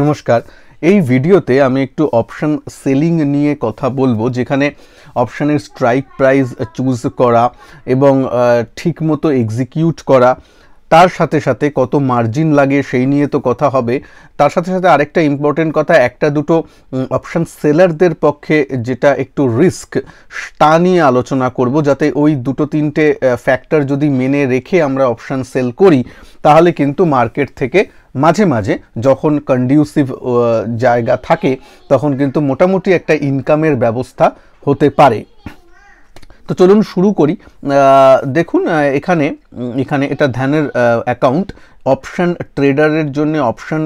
নমস্কার এই ভিডিওতে আমি একটু অপশান সেলিং নিয়ে কথা বলবো যেখানে অপশানের স্ট্রাইক প্রাইস চুজ করা এবং ঠিকমতো এক্সিকিউট করা তার সাথে সাথে কত মার্জিন লাগে সেই নিয়ে তো কথা হবে তার সাথে সাথে আরেকটা ইম্পর্টেন্ট কথা একটা দুটো অপশান সেলারদের পক্ষে যেটা একটু রিস্ক তা নিয়ে আলোচনা করব যাতে ওই দুটো তিনটে ফ্যাক্টর যদি মেনে রেখে আমরা অপশান সেল করি তাহলে কিন্তু মার্কেট থেকে মাঝে মাঝে যখন কন্ডিউসিভ জায়গা থাকে তখন কিন্তু মোটামুটি একটা ইনকামের ব্যবস্থা হতে পারে তো চলুন শুরু করি দেখুন এখানে এখানে এটা ধ্যানের অ্যাকাউন্ট অপশান ট্রেডারের জন্য অপশান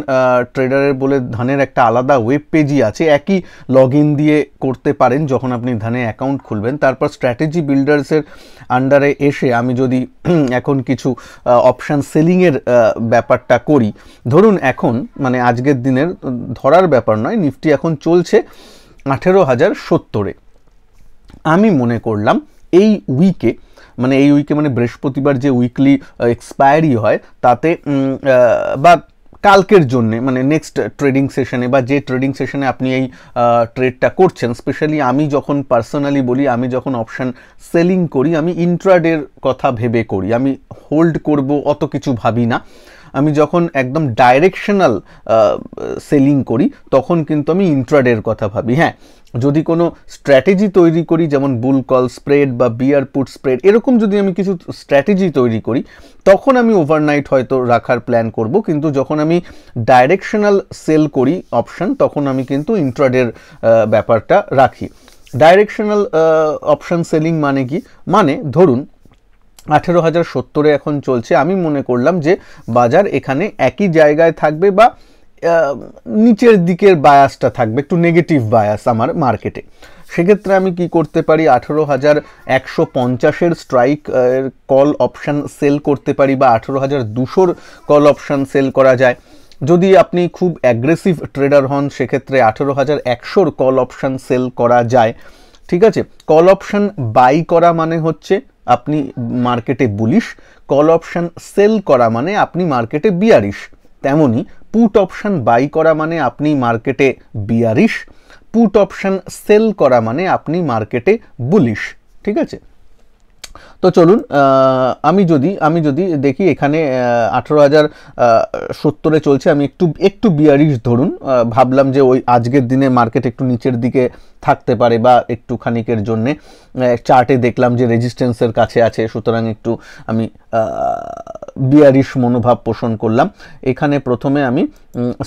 ট্রেডারের বলে ধানের একটা আলাদা ওয়েব পেজই আছে একই লগ দিয়ে করতে পারেন যখন আপনি ধানে অ্যাকাউন্ট খুলবেন তারপর স্ট্র্যাটেজি বিল্ডার্সের আন্ডারে এসে আমি যদি এখন কিছু অপশান সেলিংয়ের ব্যাপারটা করি ধরুন এখন মানে আজকের দিনের ধরার ব্যাপার নয় নিফটি এখন চলছে আঠেরো হাজার সত্তরে আমি মনে করলাম এই উইকে মানে এই উইকে মানে বৃহস্পতিবার যে উইকলি এক্সপায়ারি হয় তাতে বা কালকের জন্যে মানে নেক্সট ট্রেডিং সেশনে বা যে ট্রেডিং সেশনে আপনি এই ট্রেডটা করছেন স্পেশালি আমি যখন পার্সোনালি বলি আমি যখন অপশান সেলিং করি আমি ইন্ট্রাডের কথা ভেবে করি আমি হোল্ড করব অত কিছু ভাবি না আমি যখন একদম ডাইরেকশনাল সেলিং করি তখন কিন্তু আমি ইন্ট্রাডের কথা ভাবি হ্যাঁ যদি কোনো স্ট্র্যাটেজি তৈরি করি যেমন বুল কল স্প্রেড বা বিয়ার পুট স্প্রেড এরকম যদি আমি কিছু স্ট্র্যাটেজি তৈরি করি তখন আমি ওভারনাইট হয়তো রাখার প্ল্যান করব কিন্তু যখন আমি ডাইরেকশনাল সেল করি অপশান তখন আমি কিন্তু ইন্ট্রাডের ব্যাপারটা রাখি ডাইরেকশনাল অপশান সেলিং মানে কি মানে ধরুন আঠেরো হাজার সত্তরে এখন চলছে আমি মনে করলাম যে বাজার এখানে একই জায়গায় থাকবে বা নিচের দিকের বায়াসটা থাকবে একটু নেগেটিভ বায়াস আমার মার্কেটে সেক্ষেত্রে আমি কি করতে পারি আঠেরো হাজার একশো পঞ্চাশের স্ট্রাইক কল অপশান সেল করতে পারি বা আঠেরো হাজার দুশোর কল অপশান সেল করা যায় যদি আপনি খুব অ্যাগ্রেসিভ ট্রেডার হন সেক্ষেত্রে আঠেরো হাজার একশোর কল অপশান সেল করা যায় ঠিক আছে কল অপশান বাই করা মানে হচ্ছে আপনি মার্কেটে বুলিশ কল অপশান সেল করা মানে আপনি মার্কেটে বিয়ারিশ তেমনই পুট অপশান বাই করা মানে আপনি মার্কেটে বিয়ারিশ পুট অপশান সেল করা মানে আপনি মার্কেটে বুলিশ ঠিক আছে তো চলুন আমি যদি আমি যদি দেখি এখানে আঠেরো হাজার সত্তরে চলছে আমি একটু একটু বিয়ারিশ ধরুন ভাবলাম যে ওই আজকের দিনে মার্কেট একটু নিচের দিকে থাকতে পারে বা একটু খানিকের জন্যে চার্টে দেখলাম যে রেজিস্ট্যান্সের কাছে আছে সুতরাং একটু আমি বিয়ারিশ মনোভাব পোষণ করলাম এখানে প্রথমে আমি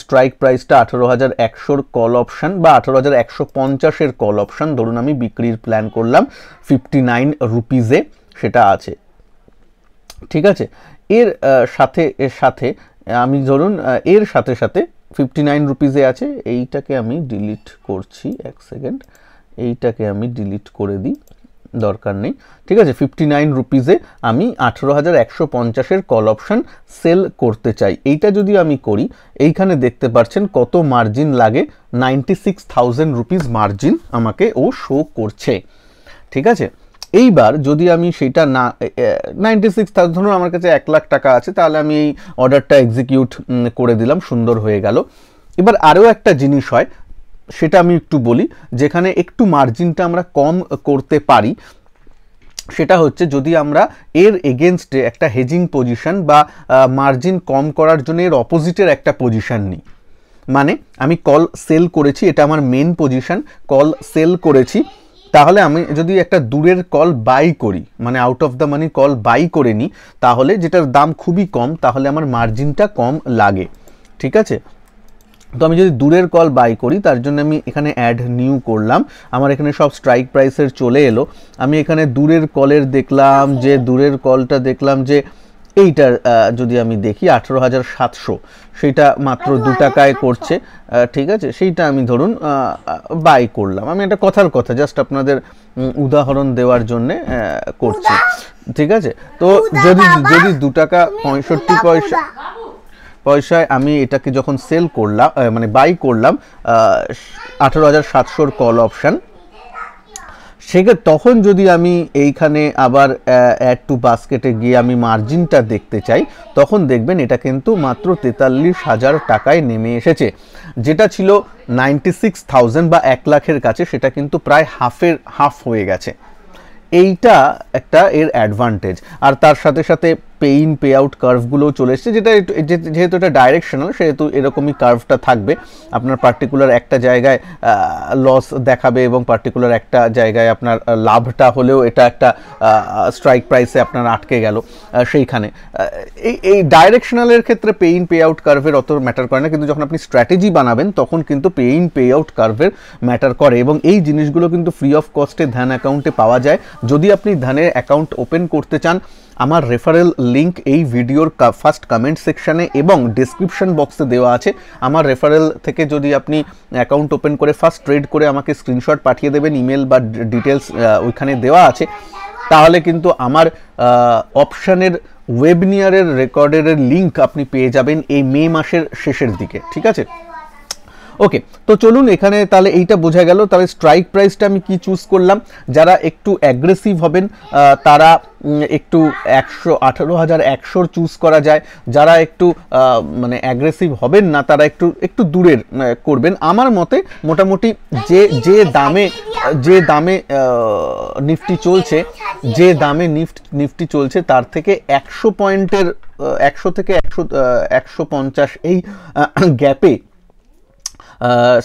স্ট্রাইক প্রাইসটা আঠেরো হাজার একশোর কল অপশান বা আঠেরো হাজার একশো পঞ্চাশের কল অপশান ধরুন আমি বিক্রির প্ল্যান করলাম ফিফটি নাইন রুপিজে সেটা আছে ঠিক আছে এর সাথে এর সাথে আমি ধরুন এর সাথে সাথে ফিফটি নাইন রুপিজে আছে এইটাকে আমি ডিলিট করছি এক সেকেন্ড এইটাকে আমি ডিলিট করে দিই দরকার নেই ঠিক আছে ফিফটি নাইন রুপিজে আমি আঠেরো হাজার একশো পঞ্চাশের কল অপশান সেল করতে চাই এইটা যদি আমি করি এইখানে দেখতে পাচ্ছেন কত মার্জিন লাগে ninety six thousand rupees margin আমাকে ও শো করছে ঠিক আছে এইবার যদি আমি সেটা না নাইনটি সিক্স ধরুন আমার কাছে এক লাখ টাকা আছে তাহলে আমি এই অর্ডারটা এক্সিকিউট করে দিলাম সুন্দর হয়ে গেল এবার আরও একটা জিনিস হয় সেটা আমি একটু বলি যেখানে একটু মার্জিনটা আমরা কম করতে পারি সেটা হচ্ছে যদি আমরা এর এগেনস্টে একটা হেজিং পজিশন বা মার্জিন কম করার জন্য এর অপোজিটের একটা পজিশন নিই মানে আমি কল সেল করেছি এটা আমার মেন পজিশন কল সেল করেছি তাহলে আমি যদি একটা দূরের কল বাই করি মানে out of the money call buy করে নিই তাহলে যেটার দাম খুবই কম তাহলে আমার মার্জিনটা কম লাগে ঠিক আছে তো আমি যদি দূরের কল বাই করি তার জন্য আমি এখানে অ্যাড নিউ করলাম আমার এখানে সব স্ট্রাইক প্রাইসের চলে এলো আমি এখানে দূরের কলের দেখলাম যে দূরের কলটা দেখলাম যে এইটার যদি আমি দেখি আঠেরো হাজার সাতশো সেইটা মাত্র দু টাকায় করছে ঠিক আছে সেইটা আমি ধরুন বাই করলাম আমি একটা কথার কথা জাস্ট আপনাদের উদাহরণ দেওয়ার জন্যে করছি ঠিক আছে তো যদি যদি দু টাকা পঁয়ষট্টি পয়সা পয়সায় আমি এটাকে যখন সেল করলাম মানে বাই করলাম আঠেরো হাজার সাতশোর কল অপশান সেক্ষেত্রে তখন যদি আমি এইখানে আবার অ্যাড টু বাস্কেটে গিয়ে আমি মার্জিনটা দেখতে চাই তখন দেখবেন এটা কিন্তু মাত্র তেতাল্লিশ হাজার টাকায় নেমে এসেছে যেটা ছিল নাইনটি সিক্স থাউজেন্ড বা এক লাখের কাছে সেটা কিন্তু প্রায় হাফের হাফ হয়ে গেছে এইটা একটা এর অ্যাডভান্টেজ আর তার সাথে সাথে পেইন পে আউট কার্ভগুলো চলে এসছে যেটা যেহেতু এটা ডাইরেকশনাল সেহেতু এরকমই কার্ভটা থাকবে আপনার পার্টিকুলার একটা জায়গায় লস দেখাবে এবং পার্টিকুলার একটা জায়গায় আপনার লাভটা হলেও এটা একটা স্ট্রাইক প্রাইসে আপনার আটকে গেল সেইখানে এই এই ডাইরেকশনালের ক্ষেত্রে পেইন পে আউট কার্ভের অত ম্যাটার করে না কিন্তু যখন আপনি স্ট্র্যাটেজি বানাবেন তখন কিন্তু পেইন পে আউট কার্ভের ম্যাটার করে এবং এই জিনিসগুলো কিন্তু ফ্রি অফ কস্টে ধ্যান অ্যাকাউন্টে পাওয়া যায় যদি আপনি ধ্যানের অ্যাকাউন্ট ওপেন করতে চান আমার রেফারেল লিঙ্ক এই ভিডিওর ফার্স্ট কমেন্ট সেকশানে এবং ডিসক্রিপশন বক্সে দেওয়া আছে আমার রেফারেল থেকে যদি আপনি অ্যাকাউন্ট ওপেন করে ফার্স্ট ট্রেড করে আমাকে স্ক্রিনশট পাঠিয়ে দেবেন ইমেল বা ডিটেলস ওইখানে দেওয়া আছে তাহলে কিন্তু আমার অপশানের ওয়েবনিয়ারের রেকর্ডের লিঙ্ক আপনি পেয়ে যাবেন এই মে মাসের শেষের দিকে ঠিক আছে ওকে তো চলুন এখানে তাহলে এইটা বোঝা গেল তাহলে স্ট্রাইক প্রাইসটা আমি কি চুজ করলাম যারা একটু অ্যাগ্রেসিভ হবেন তারা একটু একশো আঠারো হাজার একশোর চুজ করা যায় যারা একটু মানে অ্যাগ্রেসিভ হবেন না তারা একটু একটু দূরের করবেন আমার মতে মোটামুটি যে যে দামে যে দামে নিফটি চলছে যে দামে নিফট নিফটি চলছে তার থেকে একশো পয়েন্টের একশো থেকে একশো একশো পঞ্চাশ এই গ্যাপে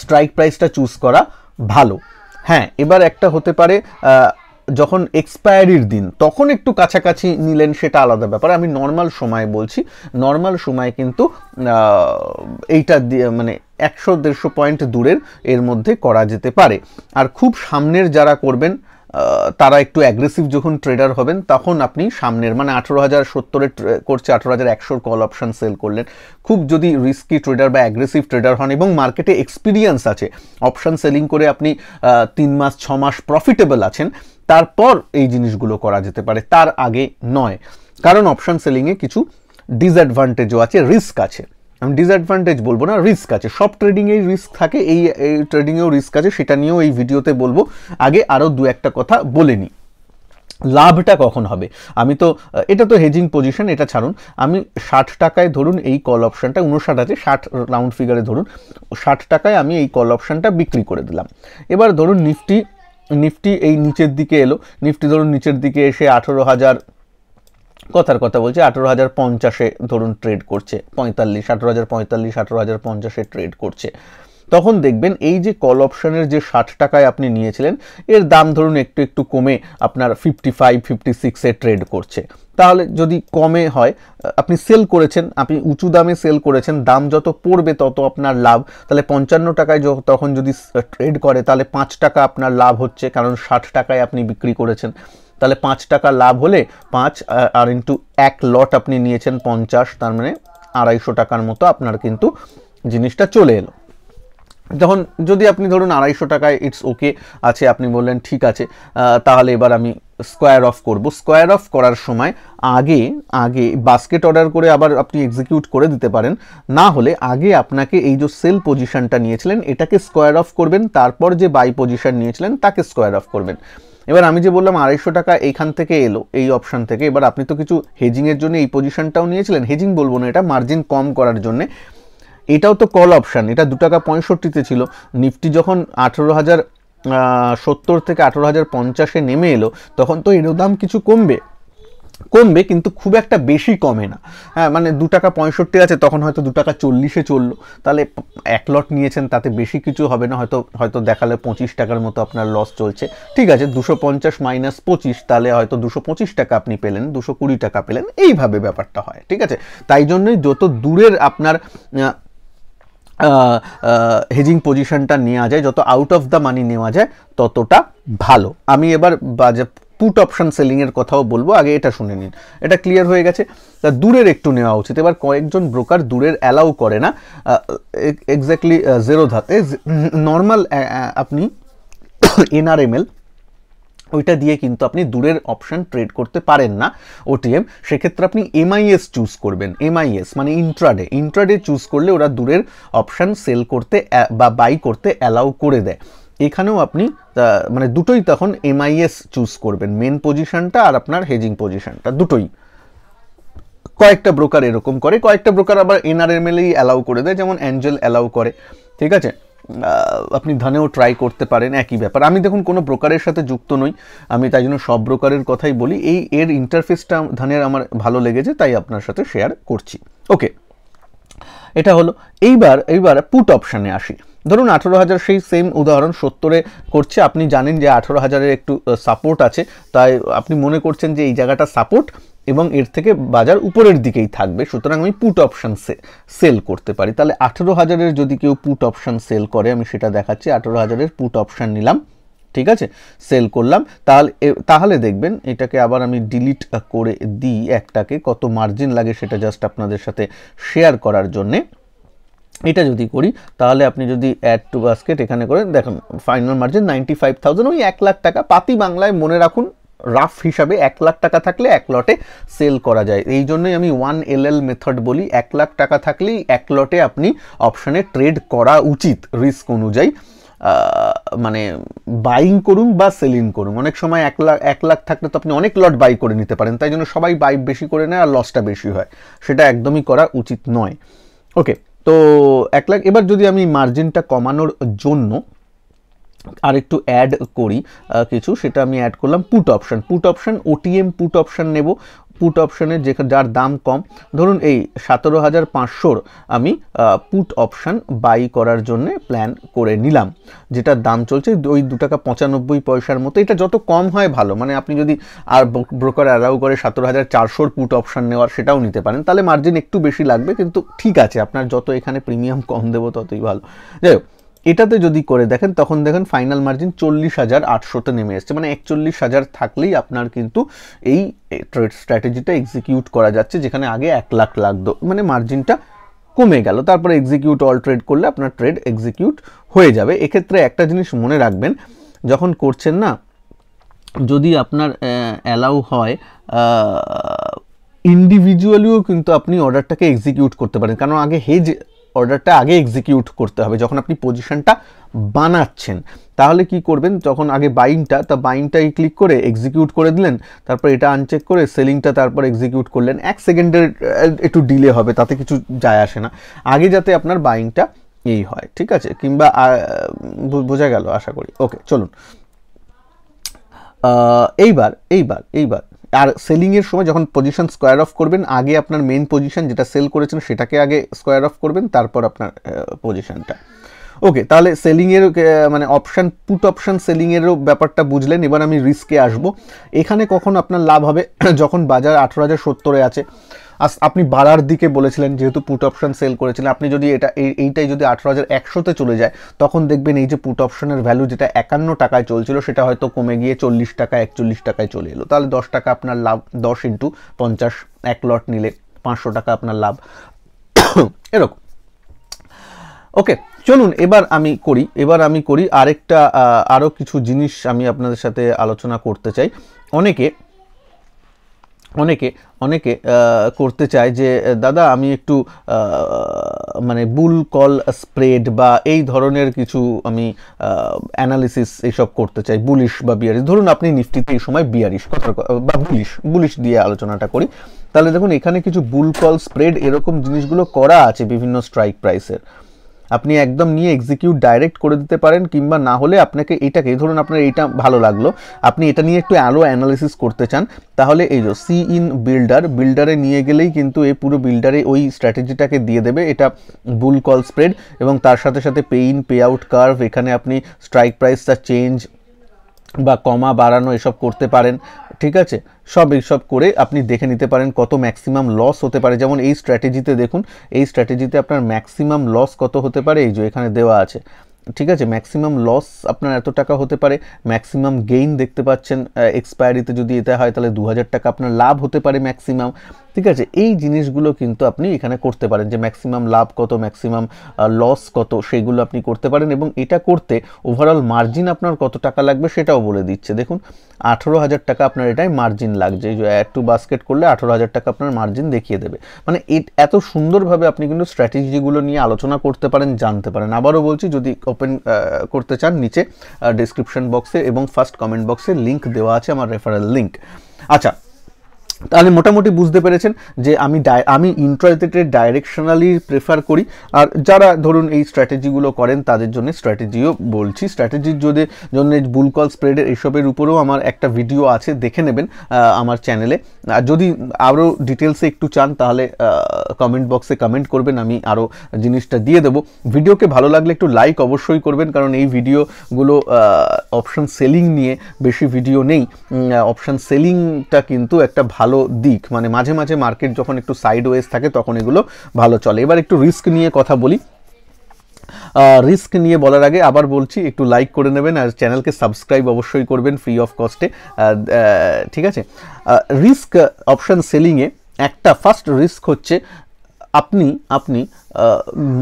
স্ট্রাইক প্রাইসটা চুজ করা ভালো হ্যাঁ এবার একটা হতে পারে যখন এক্সপায়ারির দিন তখন একটু কাছাকাছি নিলেন সেটা আলাদা ব্যাপার আমি নর্মাল সময় বলছি নর্মাল সময় কিন্তু এইটা দিয়ে মানে একশো দেড়শো পয়েন্ট দূরের এর মধ্যে করা যেতে পারে আর খুব সামনের যারা করবেন তারা একটু অ্যাগ্রেসিভ যখন ট্রেডার হবেন তখন আপনি সামনের মানে আঠেরো হাজার সত্তরের করছে আঠেরো হাজার একশোর কল অপশান সেল করলেন খুব যদি রিস্কি ট্রেডার বা অ্যাগ্রেসিভ ট্রেডার হন এবং মার্কেটে এক্সপিরিয়েন্স আছে অপশান সেলিং করে আপনি তিন মাস ছ মাস প্রফিটেবল আছেন তারপর এই জিনিসগুলো করা যেতে পারে তার আগে নয় কারণ অপশান সেলিংয়ে কিছু ডিসঅ্যাডভান্টেজও আছে রিস্ক আছে আমি ডিসঅ্যাডভান্টেজ বলবো না রিস্ক আছে সব ট্রেডিংয়েই রিস্ক থাকে এই ট্রেডিংয়েও রিস্ক আছে সেটা নিয়েও এই ভিডিওতে বলবো আগে আরও দু একটা কথা বলে নিই লাভটা কখন হবে আমি তো এটা তো হেজিং পজিশন এটা ছাড়ুন আমি ষাট টাকায় ধরুন এই কল অপশানটা উনষাট আছে ষাট রাউন্ড ফিগারে ধরুন ষাট টাকায় আমি এই কল অপশানটা বিক্রি করে দিলাম এবার ধরুন নিফটি নিফটি এই নিচের দিকে এলো নিফটি ধরুন নিচের দিকে এসে আঠেরো হাজার কথার কথা বলছি আঠেরো হাজার পঞ্চাশে ধরুন ট্রেড করছে পঁয়তাল্লিশ আঠেরো হাজার পঁয়তাল্লিশ আঠেরো হাজার পঞ্চাশে ট্রেড করছে তখন দেখবেন এই যে কল অপশনের যে ষাট টাকায় আপনি নিয়েছিলেন এর দাম ধরুন একটু একটু কমে আপনার ফিফটি ফাইভ ফিফটি সিক্সে ট্রেড করছে তাহলে যদি কমে হয় আপনি সেল করেছেন আপনি উঁচু দামে সেল করেছেন দাম যত পড়বে তত আপনার লাভ তাহলে পঞ্চান্ন টাকায় তখন যদি ট্রেড করে তাহলে পাঁচ টাকা আপনার লাভ হচ্ছে কারণ ষাট টাকায় আপনি বিক্রি করেছেন তাহলে পাঁচ টাকা লাভ হলে পাঁচ আর ইন্টু এক লট আপনি নিয়েছেন পঞ্চাশ তার মানে আড়াইশো টাকার মতো আপনার কিন্তু জিনিসটা চলে এলো যখন যদি আপনি ধরুন আড়াইশো টাকায় ইটস ওকে আছে আপনি বললেন ঠিক আছে তাহলে এবার আমি স্কোয়ার অফ করব স্কোয়ার অফ করার সময় আগে আগে বাস্কেট অর্ডার করে আবার আপনি এক্সিকিউট করে দিতে পারেন না হলে আগে আপনাকে এই যে সেল পজিশনটা নিয়েছিলেন এটাকে স্কোয়ার অফ করবেন তারপর যে বাই পজিশন নিয়েছিলেন তাকে স্কোয়ার অফ করবেন এবার আমি যে বললাম আড়াইশো টাকা এইখান থেকে এলো এই অপশান থেকে এবার আপনি তো কিছু হেজিংয়ের জন্য এই পজিশনটাও নিয়েছিলেন হেজিং বলবো না এটা মার্জিন কম করার জন্যে এটাও তো কল অপশান এটা দু টাকা পঁয়ষট্টিতে ছিল নিফটি যখন আঠেরো হাজার সত্তর থেকে আঠেরো হাজার পঞ্চাশে নেমে এলো তখন তো এরও দাম কিছু কমবে কমবে কিন্তু খুব একটা বেশি কমে না হ্যাঁ মানে দু টাকা পঁয়ষট্টি আছে তখন হয়তো দু টাকা চল্লিশে চললো তাহলে এক লট নিয়েছেন তাতে বেশি কিছু হবে না হয়তো হয়তো দেখালে পঁচিশ টাকার মতো আপনার লস চলছে ঠিক আছে দুশো পঞ্চাশ মাইনাস পঁচিশ তাহলে হয়তো দুশো পঁচিশ টাকা আপনি পেলেন দুশো কুড়ি টাকা পেলেন এইভাবে ব্যাপারটা হয় ঠিক আছে তাই জন্যই যত দূরের আপনার হেজিং পজিশনটা নেওয়া যায় যত আউট অফ দ্য মানি নেওয়া যায় ততটা ভালো আমি এবার বাজে পুট অপশান সেলিংয়ের কথাও বলবো আগে এটা শুনে নিন এটা ক্লিয়ার হয়ে গেছে তা দূরের একটু নেওয়া উচিত এবার কয়েকজন ব্রোকার দূরের অ্যালাউ করে না এক্স্যাক্টলি জেরো ধাতে নর্মাল আপনি এনআরএমএল ওইটা দিয়ে কিন্তু আপনি দূরের অপশান ট্রেড করতে পারেন না ওটিএম সেক্ষেত্রে আপনি এমআইএস চুজ করবেন এমআইএস মানে ইন্ট্রাডে ইন্ট্রাডে চুজ করলে ওরা দূরের অপশান সেল করতে বা বাই করতে অ্যালাউ করে দেয় এখানেও আপনি মানে দুটোই তখন এমআইএস চুজ করবেন মেন পজিশনটা আর আপনার হেজিং পজিশনটা দুটোই কয়েকটা ব্রোকার এরকম করে কয়েকটা ব্রোকার আবার এনআরএমএলেই অ্যালাউ করে দেয় যেমন অ্যাঞ্জেল অ্যালাউ করে ঠিক আছে আপনি ধানেও ট্রাই করতে পারেন একই ব্যাপার আমি দেখুন কোনো ব্রোকারের সাথে যুক্ত নই আমি তাই জন্য সব ব্রোকারের কথাই বলি এই এর ইন্টারফেসটা ধানের আমার ভালো লেগেছে তাই আপনার সাথে শেয়ার করছি ওকে এটা হলো এইবার এইবার পুট অপশানে আসি ধরুন আঠেরো হাজার সেই সেম উদাহরণ সত্তরে করছে আপনি জানেন যে আঠেরো হাজারের একটু সাপোর্ট আছে তাই আপনি মনে করছেন যে এই জায়গাটা সাপোর্ট এবং এর থেকে বাজার উপরের দিকেই থাকবে সুতরাং আমি পুট অপশান সেল করতে পারি তাহলে আঠেরো হাজারের যদি কেউ পুট অপশান সেল করে আমি সেটা দেখাচ্ছি আঠেরো হাজারের পুট অপশান নিলাম ঠিক আছে সেল করলাম তাহলে তাহলে দেখবেন এটাকে আবার আমি ডিলিট করে দিই একটাকে কত মার্জিন লাগে সেটা জাস্ট আপনাদের সাথে শেয়ার করার জন্যে এটা যদি করি তাহলে আপনি যদি অ্যাড টু বাস্কেট এখানে করে দেখুন final margin ninety five thousand ওই এক লাখ টাকা পাতি বাংলায় মনে রাখুন রাফ হিসাবে এক লাখ টাকা থাকলে এক লটে সেল করা যায় এই জন্যই আমি ওয়ান এল এল মেথড বলি এক লাখ টাকা থাকলেই এক লটে আপনি অপশানে ট্রেড করা উচিত রিস্ক অনুযায়ী মানে বাইং করুন বা সেলিং করুন অনেক সময় এক লাখ এক লাখ থাকলে তো আপনি অনেক লট বাই করে নিতে পারেন তাই জন্য সবাই বাই বেশি করে নেয় আর লসটা বেশি হয় সেটা একদমই করা উচিত নয় ওকে তো এক লাখ এবার যদি আমি মার্জিনটা কমানোর জন্য আর একটু অ্যাড করি কিছু সেটা আমি অ্যাড করলাম put option put option OTM put option নেব পুট অপশানের যে যার দাম কম ধরুন এই সতেরো হাজার পাঁচশোর আমি পুট অপশান বাই করার জন্য প্ল্যান করে নিলাম যেটার দাম চলছে ওই দু টাকা পঁচানব্বই পয়সার মতো এটা যত কম হয় ভালো মানে আপনি যদি আর ব্রোকার অ্যালাউ করে সতেরো হাজার চারশোর পুট অপশান নেওয়ার সেটাও নিতে পারেন তাহলে মার্জিন একটু বেশি লাগবে কিন্তু ঠিক আছে আপনার যত এখানে প্রিমিয়াম কম দেবো ততই ভালো যাই হোক এটাতে যদি করে দেখেন তখন দেখেন ফাইনাল মার্জিন চল্লিশ হাজার আটশোতে নেমে এসছে মানে একচল্লিশ হাজার থাকলেই আপনার কিন্তু এই ট্রেড স্ট্র্যাটেজিটা এক্সিকিউট করা যাচ্ছে যেখানে আগে এক লাখ লাগতো মানে মার্জিনটা কমে গেল তারপরে এক্সিকিউট অল ট্রেড করলে আপনার ট্রেড এক্সিকিউট হয়ে যাবে এক্ষেত্রে একটা জিনিস মনে রাখবেন যখন করছেন না যদি আপনার অ্যালাউ হয় ইন্ডিভিজুয়ালিও কিন্তু আপনি অর্ডারটাকে এক্সিকিউট করতে পারেন কারণ আগে হেজ অর্ডারটা আগে এক্সিকিউট করতে হবে যখন আপনি পজিশনটা বানাচ্ছেন তাহলে কি করবেন যখন আগে বাইনটা তা বাইনটাই ক্লিক করে এক্সিকিউট করে দিলেন তারপর এটা আনচেক করে সেলিংটা তারপর এক্সিকিউট করলেন এক সেকেন্ডের একটু ডিলে হবে তাতে কিছু যায় আসে না আগে যাতে আপনার বাইনটা এই হয় ঠিক আছে কিংবা বোঝা গেল আশা করি ওকে চলুন এইবার এইবার এইবার আর সেলিংয়ের সময় যখন পজিশন স্কোয়ার অফ করবেন আগে আপনার মেন পজিশন যেটা সেল করেছেন সেটাকে আগে স্কোয়ার অফ করবেন তারপর আপনার পজিশনটা ওকে তাহলে সেলিংয়ের মানে অপশান পুট অপশান সেলিংয়েরও ব্যাপারটা বুঝলেন এবার আমি রিস্কে আসব এখানে কখন আপনার লাভ হবে যখন বাজার আঠেরো হাজার সত্তরে আছে আপনি বাড়ার দিকে বলেছিলেন যেহেতু পুট অপশন সেল করেছিলেন আপনি যদি এটা এইটাই যদি আঠেরো হাজার একশোতে চলে যায় তখন দেখবেন এই যে পুট অপশনের ভ্যালু যেটা একান্ন টাকায় চলছিল সেটা হয়তো কমে গিয়ে চল্লিশ টাকা একচল্লিশ টাকায় চলে এলো তাহলে দশ টাকা আপনার লাভ দশ ইন্টু পঞ্চাশ এক লট নিলে পাঁচশো টাকা আপনার লাভ এরকম ওকে চলুন এবার আমি করি এবার আমি করি আরেকটা আরও কিছু জিনিস আমি আপনাদের সাথে আলোচনা করতে চাই অনেকে অনেকে অনেকে করতে চায় যে দাদা আমি একটু মানে বুল কল স্প্রেড বা এই ধরনের কিছু আমি অ্যানালিসিস এইসব করতে চাই বুলিশ বা বিয়ারিশ ধরুন আপনি নিফটিতে এই সময় বিয়ারিশ কথা বা বুলিশ বুলিশ দিয়ে আলোচনাটা করি তাহলে দেখুন এখানে কিছু বুল কল স্প্রেড এরকম জিনিসগুলো করা আছে বিভিন্ন স্ট্রাইক প্রাইসের আপনি একদম নিয়ে এক্সিকিউট ডাইরেক্ট করে দিতে পারেন কিংবা না হলে আপনাকে এটাকে ধরুন আপনার এইটা ভালো লাগলো আপনি এটা নিয়ে একটু অ্যালো অ্যানালিসিস করতে চান তাহলে এই যে সি ইন বিল্ডার বিল্ডারে নিয়ে গেলেই কিন্তু এই পুরো বিল্ডারে ওই স্ট্র্যাটেজিটাকে দিয়ে দেবে এটা বুল কল স্প্রেড এবং তার সাথে সাথে pay in pay out curve এখানে আপনি স্ট্রাইক প্রাইসটা চেঞ্জ বা কমা বাড়ানো এসব করতে পারেন ঠিক আছে সব এইসব করে আপনি দেখে নিতে পারেন কত ম্যাক্সিমাম লস হতে পারে যেমন এই স্ট্র্যাটেজিতে দেখুন এই স্ট্র্যাটেজিতে আপনার ম্যাক্সিমাম লস কত হতে পারে এই যে এখানে দেওয়া আছে ঠিক আছে ম্যাক্সিমাম লস আপনার এত টাকা হতে পারে ম্যাক্সিমাম গেইন দেখতে পাচ্ছেন এক্সপায়ারিতে যদি এটা হয় তাহলে দু টাকা আপনার লাভ হতে পারে ম্যাক্সিমাম ঠিক আছে এই জিনিসগুলো কিন্তু আপনি এখানে করতে পারেন যে ম্যাক্সিমাম লাভ কত ম্যাক্সিমাম লস কত সেগুলো আপনি করতে পারেন এবং এটা করতে ওভারঅল মার্জিন আপনার কত টাকা লাগবে সেটাও বলে দিচ্ছে দেখুন আঠেরো হাজার টাকা আপনার এটাই মার্জিন লাগছে একটু বাস্কেট করলে আঠেরো হাজার টাকা আপনার মার্জিন দেখিয়ে দেবে মানে এত সুন্দরভাবে আপনি কিন্তু স্ট্র্যাটেজিগুলো নিয়ে আলোচনা করতে পারেন জানতে পারেন আবারও বলছি যদি ওপেন করতে চান নিচে ডিসক্রিপশন বক্সে এবং ফার্স্ট কমেন্ট বক্সে লিঙ্ক দেওয়া আছে আমার রেফারেল লিঙ্ক আচ্ছা তাহলে মোটামুটি বুঝতে পেরেছেন যে আমি আমি ইন্ট্রাজেটে ডাইরেকশনালি প্রেফার করি আর যারা ধরুন এই স্ট্র্যাটেজিগুলো করেন তাদের জন্য স্ট্র্যাটেজিও বলছি স্ট্র্যাটেজির যদি জন্য বুলকল স্প্রেডের এইসবের উপরেও আমার একটা ভিডিও আছে দেখে নেবেন আমার চ্যানেলে আর যদি আরও ডিটেলসে একটু চান তাহলে কমেন্ট বক্সে কমেন্ট করবেন আমি আরও জিনিসটা দিয়ে দেবো ভিডিওকে ভালো লাগলে একটু লাইক অবশ্যই করবেন কারণ এই ভিডিওগুলো অপশান সেলিং নিয়ে বেশি ভিডিও নেই অপশান সেলিংটা কিন্তু একটা ভালো ভালো দিক মানে মাঝে মাঝে মার্কেট যখন একটু সাইড ওয়েজ থাকে তখন এগুলো ভালো চলে এবার একটু রিস্ক নিয়ে কথা বলি রিস্ক নিয়ে বলার আগে আবার বলছি একটু লাইক করে নেবেন আর চ্যানেলকে সাবস্ক্রাইব অবশ্যই করবেন ফ্রি অফ কস্টে ঠিক আছে রিস্ক অপশান সেলিংয়ে একটা ফার্স্ট রিস্ক হচ্ছে আপনি আপনি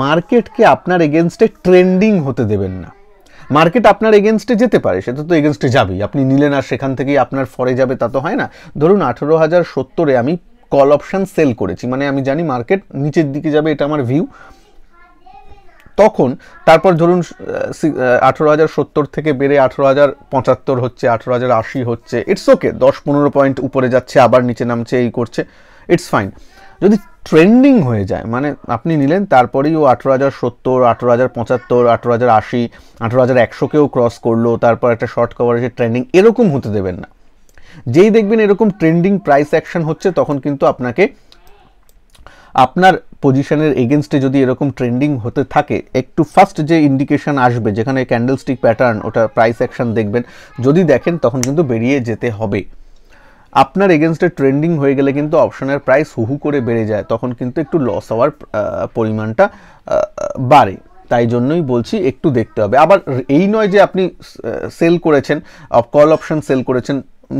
মার্কেটকে আপনার এগেনস্টে ট্রেন্ডিং হতে দেবেন না মার্কেট আপনার এগেনস্টে যেতে পারে সেটা তো এগেনস্টে যাবেই আপনি নিলেন আর সেখান থেকেই আপনার ফরে যাবে তা তো হয় না ধরুন আঠেরো হাজার সত্তরে আমি কল অপশান সেল করেছি মানে আমি জানি মার্কেট নিচের দিকে যাবে এটা আমার ভিউ তখন তারপর ধরুন আঠেরো হাজার সত্তর থেকে বেড়ে আঠেরো হাজার পঁচাত্তর হচ্ছে আঠেরো হাজার আশি হচ্ছে ইটস ওকে দশ পনেরো পয়েন্ট উপরে যাচ্ছে আবার নিচে নামছে এই করছে ইটস ফাইন যদি ট্রেন্ডিং হয়ে যায় মানে আপনি নিলেন তারপরেই ও আঠেরো হাজার সত্তর আঠেরো হাজার পঁচাত্তর আঠেরো হাজার আশি আঠেরো হাজার একশোকেও ক্রস করলো তারপর একটা শর্ট কভারেজে ট্রেন্ডিং এরকম হতে দেবেন না যেই দেখবেন এরকম ট্রেন্ডিং প্রাইস অ্যাকশন হচ্ছে তখন কিন্তু আপনাকে আপনার পজিশনের এগেনস্টে যদি এরকম ট্রেন্ডিং হতে থাকে একটু ফার্স্ট যে ইন্ডিকেশন আসবে যেখানে ক্যান্ডেলস্টিক প্যাটার্ন ওটা প্রাইস অ্যাকশন দেখবেন যদি দেখেন তখন কিন্তু বেরিয়ে যেতে হবে আপনার এগেনস্টে ট্রেন্ডিং হয়ে গেলে কিন্তু অপশনের প্রাইস হুহু করে বেড়ে যায় তখন কিন্তু একটু লস হওয়ার পরিমাণটা বাড়ে তাই জন্যই বলছি একটু দেখতে হবে আবার এই নয় যে আপনি সেল করেছেন কল অপশন সেল করেছেন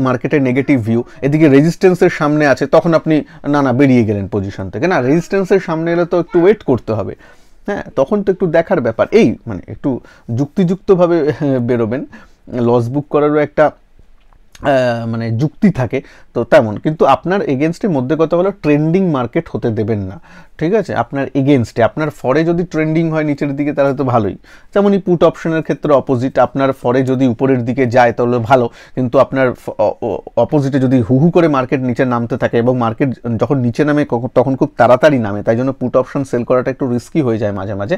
মার্কেটে নেগেটিভ ভিউ এদিকে রেজিস্ট্যান্সের সামনে আছে তখন আপনি না না বেরিয়ে গেলেন পজিশন থেকে না রেজিস্ট্যান্সের সামনে এলে তো একটু ওয়েট করতে হবে হ্যাঁ তখন তো একটু দেখার ব্যাপার এই মানে একটু যুক্তিযুক্তভাবে হ্যাঁ, বেরোবেন লস বুক করারও একটা মানে যুক্তি থাকে তো তেমন কিন্তু আপনার এগেনস্টে মধ্যে কথা হলো ট্রেন্ডিং মার্কেট হতে দেবেন না ঠিক আছে আপনার এগেনস্টে আপনার ফরে যদি ট্রেন্ডিং হয় নিচের দিকে তাহলে তো ভালোই যেমনই পুট অপশনের ক্ষেত্রে অপোজিট আপনার ফরে যদি উপরের দিকে যায় তাহলে ভালো কিন্তু আপনার অপোজিটে যদি হুহু করে মার্কেট নিচে নামতে থাকে এবং মার্কেট যখন নিচে নামে তখন খুব তাড়াতাড়ি নামে তাই জন্য পুট অপশন সেল করাটা একটু রিস্কি হয়ে যায় মাঝে মাঝে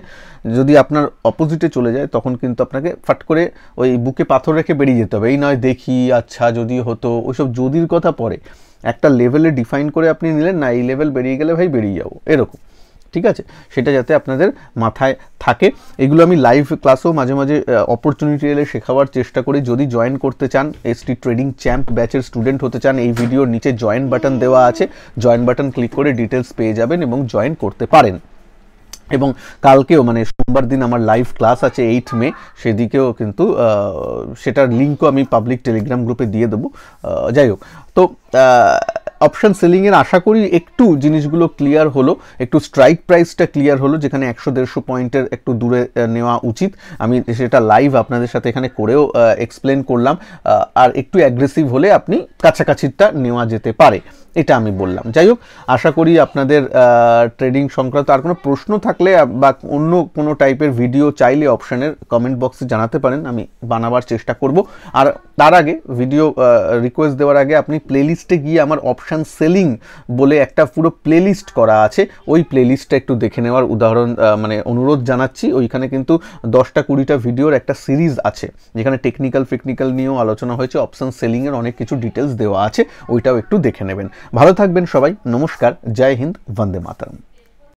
যদি আপনার অপোজিটে চলে যায় তখন কিন্তু আপনাকে ফাট করে ওই বুকে পাথর রেখে বেরিয়ে যেতে হবে এই নয় দেখি আচ্ছা যদি হতো ওইসব যদির কথা পরে একটা লেভেলে ডিফাইন করে আপনি নিলেন না এই লেভেল বেরিয়ে গেলে ভাই বেরিয়ে যাবো এরকম ঠিক আছে সেটা যাতে আপনাদের মাথায় থাকে এগুলো আমি লাইভ ক্লাসেও মাঝে মাঝে অপরচুনিটি এলে শেখাবার চেষ্টা করি যদি জয়েন করতে চান টি ট্রেডিং চ্যাম্প ব্যাচের স্টুডেন্ট হতে চান এই ভিডিওর নিচে জয়েন বাটন দেওয়া আছে জয়েন বাটন ক্লিক করে ডিটেলস পেয়ে যাবেন এবং জয়েন করতে পারেন এবং কালকেও মানে সোমবার দিন আমার লাইভ ক্লাস আছে এইট মে সেদিকেও কিন্তু সেটার লিঙ্কও আমি পাবলিক টেলিগ্রাম গ্রুপে দিয়ে দেবো যাই হোক তো অপশন সেলিংয়ের আশা করি একটু জিনিসগুলো ক্লিয়ার হলো একটু স্ট্রাইক প্রাইসটা ক্লিয়ার হলো যেখানে একশো দেড়শো পয়েন্টের একটু দূরে নেওয়া উচিত আমি সেটা লাইভ আপনাদের সাথে এখানে করেও এক্সপ্লেন করলাম আর একটু অ্যাগ্রেসিভ হলে আপনি কাছাকাছিটা নেওয়া যেতে পারে এটা আমি বললাম যাই হোক আশা করি আপনাদের ট্রেডিং সংক্রান্ত আর কোনো প্রশ্ন থাকলে বা অন্য কোনো টাইপের ভিডিও চাইলে অপশানের কমেন্ট বক্সে জানাতে পারেন আমি বানাবার চেষ্টা করব আর তার আগে ভিডিও রিকোয়েস্ট দেওয়ার আগে আপনি প্লেলিস্টে গিয়ে আমার অপশন অপশান সেলিং বলে একটা পুরো প্লেলিস্ট করা আছে ওই প্লেলিস্টটা একটু দেখে নেওয়ার উদাহরণ মানে অনুরোধ জানাচ্ছি ওইখানে কিন্তু দশটা কুড়িটা ভিডিওর একটা সিরিজ আছে যেখানে টেকনিক্যাল ফেকনিক্যাল নিয়েও আলোচনা হয়েছে অপশান সেলিংয়ের অনেক কিছু ডিটেলস দেওয়া আছে ওইটাও একটু দেখে নেবেন ভালো থাকবেন সবাই নমস্কার জয় হিন্দ বন্দে মাতারাম